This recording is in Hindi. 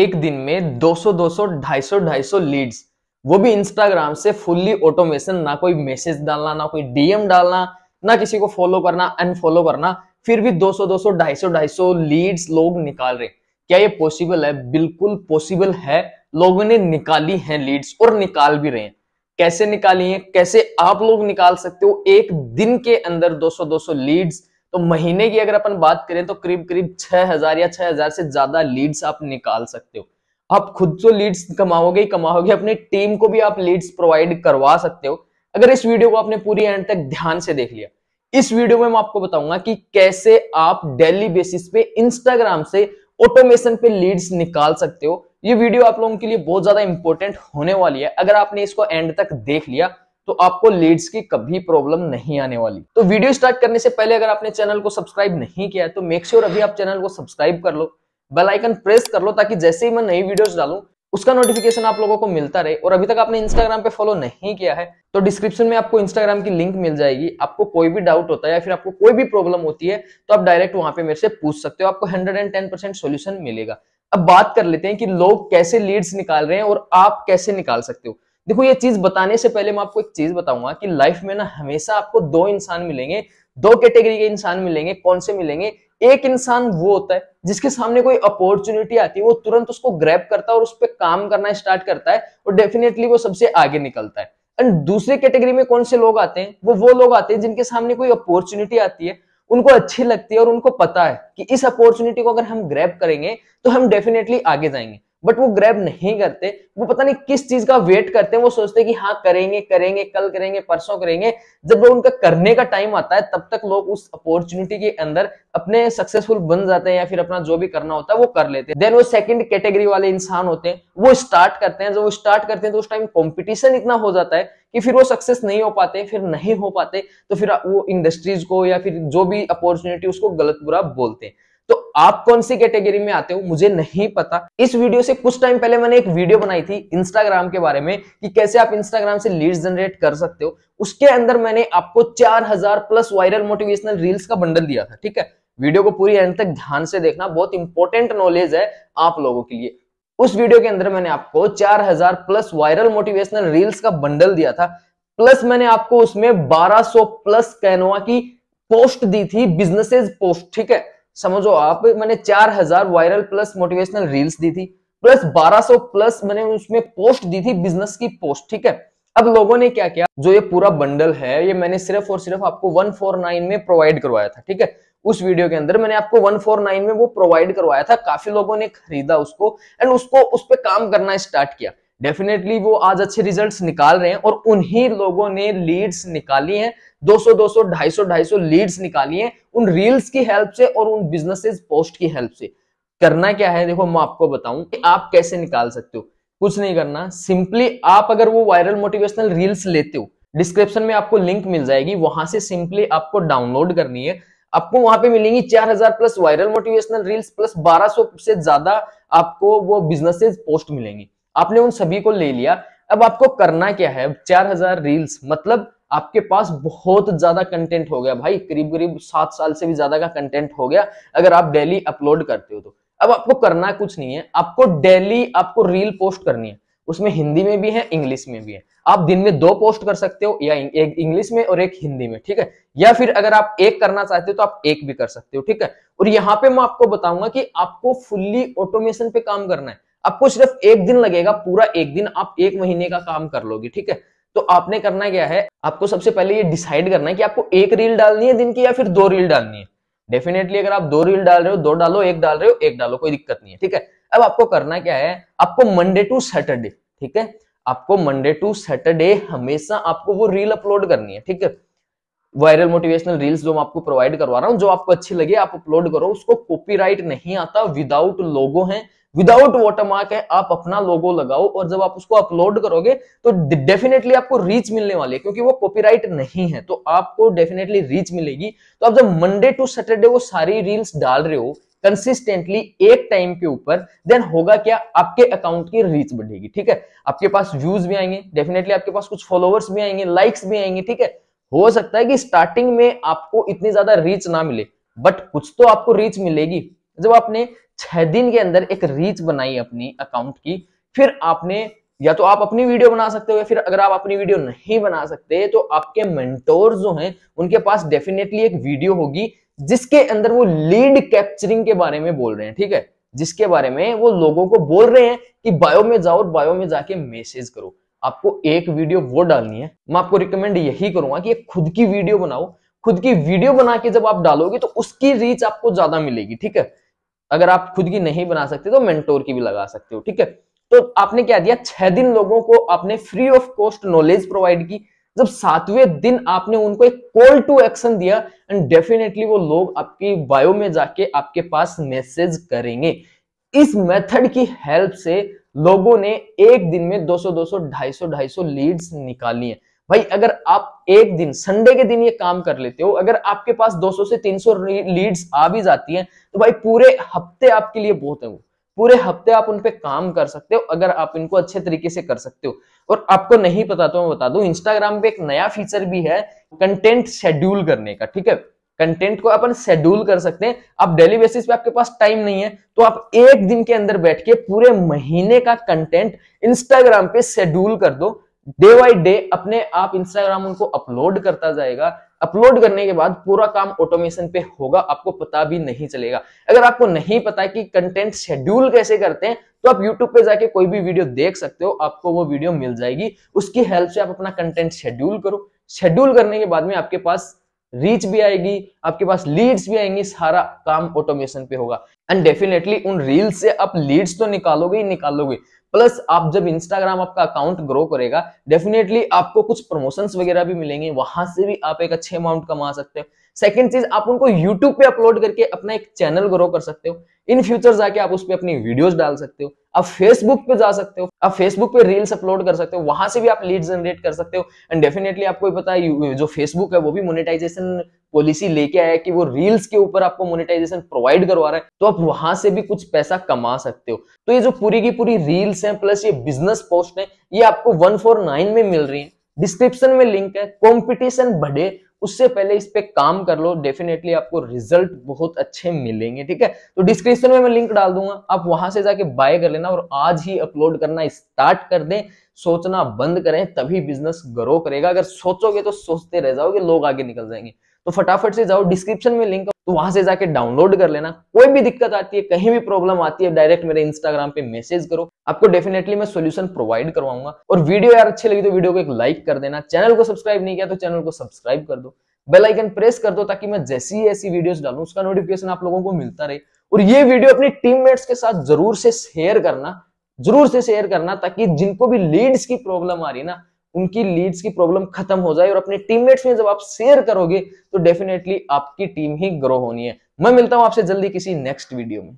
एक दिन में 200 200 250 250 लीड्स वो भी इंस्टाग्राम से फुल्ली ऑटोमेशन ना कोई मैसेज डालना ना कोई डीएम डालना ना किसी को फॉलो करना अनफॉलो करना फिर भी 200 200 250 250 लीड्स लोग निकाल रहे क्या ये पॉसिबल है बिल्कुल पॉसिबल है लोगों ने निकाली है लीड्स और निकाल भी रहे हैं कैसे निकाली है कैसे आप लोग निकाल सकते हो एक दिन के अंदर 200 200 लीड्स तो महीने की अगर अपन बात करें तो करीब करीब छह हजार या छह हजार से ज्यादा लीड्स आप निकाल सकते हो आप खुद जो लीड्स कमाओगे ही कमाओगे अपनी टीम को भी आप लीड्स प्रोवाइड करवा सकते हो अगर इस वीडियो को आपने पूरी एंड तक ध्यान से देख लिया इस वीडियो में मैं आपको बताऊंगा कि कैसे आप डेली बेसिस पे इंस्टाग्राम से ऑटोमेशन पे लीड्स निकाल सकते हो ये वीडियो आप लोगों के लिए बहुत ज्यादा इंपॉर्टेंट होने वाली है अगर आपने इसको एंड तक देख लिया तो आपको लीड्स की कभी प्रॉब्लम नहीं आने वाली तो वीडियो स्टार्ट करने से पहले अगर आपने चैनल को सब्सक्राइब नहीं किया है तो मेक श्योर sure अभी आप चैनल को सब्सक्राइब कर लो बेल आइकन प्रेस कर लो ताकि जैसे ही मैं नई वीडियोस डालूं उसका नोटिफिकेशन आप लोगों को मिलता रहे और अभी तक आपने इंस्टाग्राम पे फॉलो नहीं किया है तो डिस्क्रिप्शन में आपको इंस्टाग्राम की लिंक मिल जाएगी आपको कोई भी डाउट होता है या फिर आपको कोई भी प्रॉब्लम होती है तो आप डायरेक्ट वहां पे मेरे से पूछ सकते हो आपको हंड्रेड परसेंट सोल्यूशन मिलेगा अब बात कर लेते हैं कि लोग कैसे लीड्स निकाल रहे हैं और आप कैसे निकाल सकते हो देखो ये चीज बताने से पहले मैं आपको एक चीज बताऊंगा कि लाइफ में ना हमेशा आपको दो इंसान मिलेंगे दो कैटेगरी के इंसान मिलेंगे कौन से मिलेंगे एक इंसान वो होता है जिसके सामने कोई अपॉर्चुनिटी आती है वो तुरंत उसको ग्रैप करता है और उस पर काम करना स्टार्ट करता है और डेफिनेटली वो सबसे आगे निकलता है एंड दूसरे कैटेगरी में कौन से लोग आते हैं वो वो लोग आते हैं जिनके सामने कोई अपॉर्चुनिटी आती है उनको अच्छी लगती है और उनको पता है कि इस अपॉर्चुनिटी को अगर हम ग्रैप करेंगे तो हम डेफिनेटली आगे जाएंगे बट वो ग्रैब नहीं करते वो पता नहीं किस चीज का वेट करते हैं वो सोचते हैं कि हाँ करेंगे करेंगे कल करेंगे परसों करेंगे जब लोग उनका करने का टाइम आता है तब तक लोग उस अपॉर्चुनिटी के अंदर अपने सक्सेसफुल बन जाते हैं या फिर अपना जो भी करना होता है वो कर लेते हैं देन वो सेकंड कैटेगरी वाले इंसान होते हैं वो स्टार्ट करते हैं जब वो स्टार्ट करते हैं तो उस टाइम कॉम्पिटिशन इतना हो जाता है कि फिर वो सक्सेस नहीं हो पाते फिर नहीं हो पाते तो फिर वो इंडस्ट्रीज को या फिर जो भी अपॉर्चुनिटी उसको गलत बुरा बोलते हैं तो आप कौन सी कैटेगरी में आते हो मुझे नहीं पता इस वीडियो से कुछ टाइम पहले मैंने एक वीडियो बनाई थी इंस्टाग्राम के बारे में कि कैसे आप इंस्टाग्राम से लीड जनरेट कर सकते हो उसके अंदर मैंने आपको 4000 प्लस वायरल मोटिवेशनल रील्स का बंडल दिया था ठीक है वीडियो को पूरी एंड तक ध्यान से देखना बहुत इंपॉर्टेंट नॉलेज है आप लोगों के लिए उस वीडियो के अंदर मैंने आपको 4000 प्लस वायरल मोटिवेशनल रील्स का बंडल दिया था प्लस मैंने आपको उसमें 1200 प्लस कैनवा की पोस्ट दी थी बिजनेसेस पोस्ट ठीक है समझो आप मैंने 4000 वायरल प्लस मोटिवेशनल रील्स दी थी प्लस 1200 प्लस मैंने उसमें पोस्ट दी थी बिजनेस की पोस्ट ठीक है अब लोगों ने क्या किया जो ये पूरा बंडल है ये मैंने सिर्फ और सिर्फ आपको 149 में प्रोवाइड करवाया था ठीक है उस वीडियो के अंदर मैंने आपको 149 में वो प्रोवाइड करवाया था काफी लोगों ने खरीदा उसको एंड उसको उस पर काम करना स्टार्ट किया डेफिनेटली वो आज अच्छे रिजल्ट्स निकाल रहे हैं और उन्हीं लोगों ने लीड्स निकाली हैं 200 200 250 250 लीड्स निकाली हैं उन रील्स की हेल्प से और उन बिजनेसेस पोस्ट की हेल्प से करना क्या है देखो मैं आपको बताऊं कि आप कैसे निकाल सकते हो कुछ नहीं करना सिंपली आप अगर वो वायरल मोटिवेशनल रील्स लेते हो डिस्क्रिप्शन में आपको लिंक मिल जाएगी वहां से सिंपली आपको डाउनलोड करनी है आपको वहां पे मिलेंगी 4000 plus viral motivational reels plus 1200 से ज्यादा आपको वो बिजनेसेस पोस्ट मिलेंगी आपने उन सभी को ले लिया अब आपको करना क्या है चार हजार रील्स मतलब आपके पास बहुत ज्यादा कंटेंट हो गया भाई करीब करीब सात साल से भी ज्यादा का कंटेंट हो गया अगर आप डेली अपलोड करते हो तो अब आपको करना कुछ नहीं है आपको डेली आपको रील पोस्ट करनी है उसमें हिंदी में भी है इंग्लिश में भी है आप दिन में दो पोस्ट कर सकते हो या एक इंग्लिश में और एक हिंदी में ठीक है या फिर अगर आप एक करना चाहते हो तो आप एक भी कर सकते हो ठीक है और यहाँ पे मैं आपको बताऊंगा कि आपको फुल्ली ऑटोमेशन पे काम करना है आपको सिर्फ एक दिन लगेगा पूरा एक दिन आप एक महीने का काम कर लोगे ठीक है तो आपने करना क्या है आपको सबसे पहले ये डिसाइड करना है कि आपको एक रील डालनी है दिन की या फिर दो रील डालनी है डेफिनेटली अगर आप दो रील डाल रहे हो दो डालो एक डाल रहे हो एक डालो कोई दिक्कत नहीं है ठीक है अब आपको करना क्या है आपको मंडे टू सैटरडे ठीक है आपको मंडे टू सैटरडे हमेशा आपको वो रील अपलोड करनी है ठीक है वायरल मोटिवेशनल रील्स जो मैं आपको प्रोवाइड करवा रहा हूँ जो आपको अच्छी लगे आप अपलोड करो उसको कॉपीराइट नहीं आता विदाउट लोगो है विदाउट मार्क है आप अपना लोगो लगाओ और जब आप उसको अपलोड करोगे तो डेफिनेटली आपको रीच मिलने वाली है क्योंकि वो कॉपीराइट नहीं है तो आपको डेफिनेटली रीच मिलेगी तो आप जब मंडे टू सैटरडे वो सारी रील्स डाल रहे हो कंसिस्टेंटली एक टाइम के ऊपर देन होगा क्या आपके अकाउंट की रीच बढ़ेगी ठीक है आपके पास व्यूज भी आएंगे डेफिनेटली आपके पास कुछ फॉलोअर्स भी आएंगे लाइक्स भी आएंगे ठीक है हो सकता है कि स्टार्टिंग में आपको इतनी ज्यादा रीच ना मिले बट कुछ तो आपको रीच मिलेगी जब आपने छह दिन के अंदर एक रीच बनाई अपनी अकाउंट की फिर आपने या तो आप अपनी वीडियो बना सकते हो या फिर अगर आप अपनी वीडियो नहीं बना सकते तो आपके मेंटोर जो हैं उनके पास डेफिनेटली एक वीडियो होगी जिसके अंदर वो लीड कैप्चरिंग के बारे में बोल रहे हैं ठीक है जिसके बारे में वो लोगों को बोल रहे हैं कि बायो में जाओ और बायो में जाके मैसेज करो आपको एक वीडियो वो डालनी है मैं आपको रिकमेंड यही करूंगा कि खुद की वीडियो बनाओ खुद की वीडियो बना के जब आप डालोगे तो उसकी रीच आपको ज्यादा मिलेगी ठीक है अगर आप खुद की नहीं बना सकते तो मेंटोर की भी लगा सकते हो ठीक है तो आपने क्या दिया छह दिन लोगों को आपने free of cost knowledge provide की जब सातवें दिन आपने उनको एक कॉल टू एक्शन दिया एंड डेफिनेटली वो लोग आपकी बायो में जाके आपके पास मैसेज करेंगे इस मेथड की हेल्प से लोगों ने एक दिन में 200 200 250 250 लीड्स निकाली है भाई अगर आप एक दिन संडे के दिन ये काम कर लेते हो अगर आपके पास 200 से 300 लीड्स आ भी जाती हैं तो भाई पूरे हफ्ते आपके लिए बहुत है वो पूरे हफ्ते आप उन पे काम कर सकते हो अगर आप इनको अच्छे तरीके से कर सकते हो और आपको नहीं पता तो मैं बता दू इंस्टाग्राम पे एक नया फीचर भी है कंटेंट शेड्यूल करने का ठीक है कंटेंट को अपन शेड्यूल कर सकते हैं आप डेली बेसिस पे आपके पास टाइम नहीं है तो आप एक दिन के अंदर बैठ के पूरे महीने का कंटेंट इंस्टाग्राम पे शेड्यूल कर दो डे बाई डे अपने आप इंस्टाग्राम उनको अपलोड करता जाएगा अपलोड करने के बाद पूरा काम ऑटोमेशन पे होगा आपको पता भी नहीं चलेगा अगर आपको नहीं पता कि कंटेंट शेड्यूल कैसे करते हैं तो आप YouTube पे जाके कोई भी वीडियो देख सकते हो आपको वो वीडियो मिल जाएगी उसकी हेल्प से आप अपना कंटेंट शेड्यूल करो शेड्यूल करने के बाद में आपके पास रीच भी आएगी आपके पास लीड्स भी आएंगी सारा काम ऑटोमेशन पे होगा एंड डेफिनेटली उन रील्स से आप लीड्स तो निकालोगे ही निकालोगे प्लस आप जब इंस्टाग्राम आपका अकाउंट ग्रो करेगा डेफिनेटली आपको कुछ प्रमोशंस वगैरह भी मिलेंगे वहां से भी आप एक अच्छे अमाउंट कमा सकते हो सेकंड चीज आप उनको यूट्यूब पे अपलोड करके अपना एक चैनल ग्रो कर सकते हो इन फ्यूचर जाके आप उस पर अपनी वीडियोस डाल सकते हो आप फेसबुक पे जा सकते हो आप फेसबुक पे रील्स अपलोड कर सकते हो वहां से भी आप लीड जनरेट कर सकते हो एंड डेफिनेटली आपको पता है जो फेसबुक है वो भी मोनेटाइजेशन पॉलिसी लेके आया कि वो रील्स के ऊपर आपको मोनेटाइजेशन प्रोवाइड करवा रहा है तो आप वहां से भी कुछ पैसा कमा सकते हो तो ये जो पूरी की पूरी रील्स हैं प्लस ये बिजनेस पोस्ट है ये आपको 149 में मिल रही है डिस्क्रिप्शन में लिंक है कॉम्पिटिशन बढ़े उससे पहले इस पर काम कर लो डेफिनेटली आपको रिजल्ट बहुत अच्छे मिलेंगे ठीक है तो डिस्क्रिप्शन में मैं लिंक डाल दूंगा आप वहां से जाके बाय कर लेना और आज ही अपलोड करना स्टार्ट कर दें सोचना बंद करें तभी बिजनेस ग्रो करेगा अगर सोचोगे तो सोचते रह जाओगे लोग आगे निकल जाएंगे तो फटाफट से जाओ डिस्क्रिप्शन में लिंक तो वहां से जाके डाउनलोड कर लेना कोई भी दिक्कत आती है कहीं भी प्रॉब्लम आती है डायरेक्ट मेरे इंस्टाग्राम पे मैसेज करो आपको डेफिनेटली मैं सोल्यूशन प्रोवाइड करवाऊंगा और वीडियो यार अच्छी लगी तो वीडियो को एक लाइक कर देना चैनल को सब्सक्राइब नहीं किया तो चैनल को सब्सक्राइब कर दो बेल आइकन प्रेस कर दो ताकि मैं जैसी ही ऐसी वीडियोस डालूं उसका नोटिफिकेशन आप लोगों को मिलता रहे और ये वीडियो अपने टीममेट्स के साथ जरूर से शेयर करना जरूर से शेयर करना ताकि जिनको भी लीड्स की प्रॉब्लम आ रही ना उनकी लीड्स की प्रॉब्लम खत्म हो जाए और अपने टीममेट्स में जब आप शेयर करोगे तो डेफिनेटली आपकी टीम ही ग्रो होनी है मैं मिलता हूं आपसे जल्दी किसी नेक्स्ट वीडियो में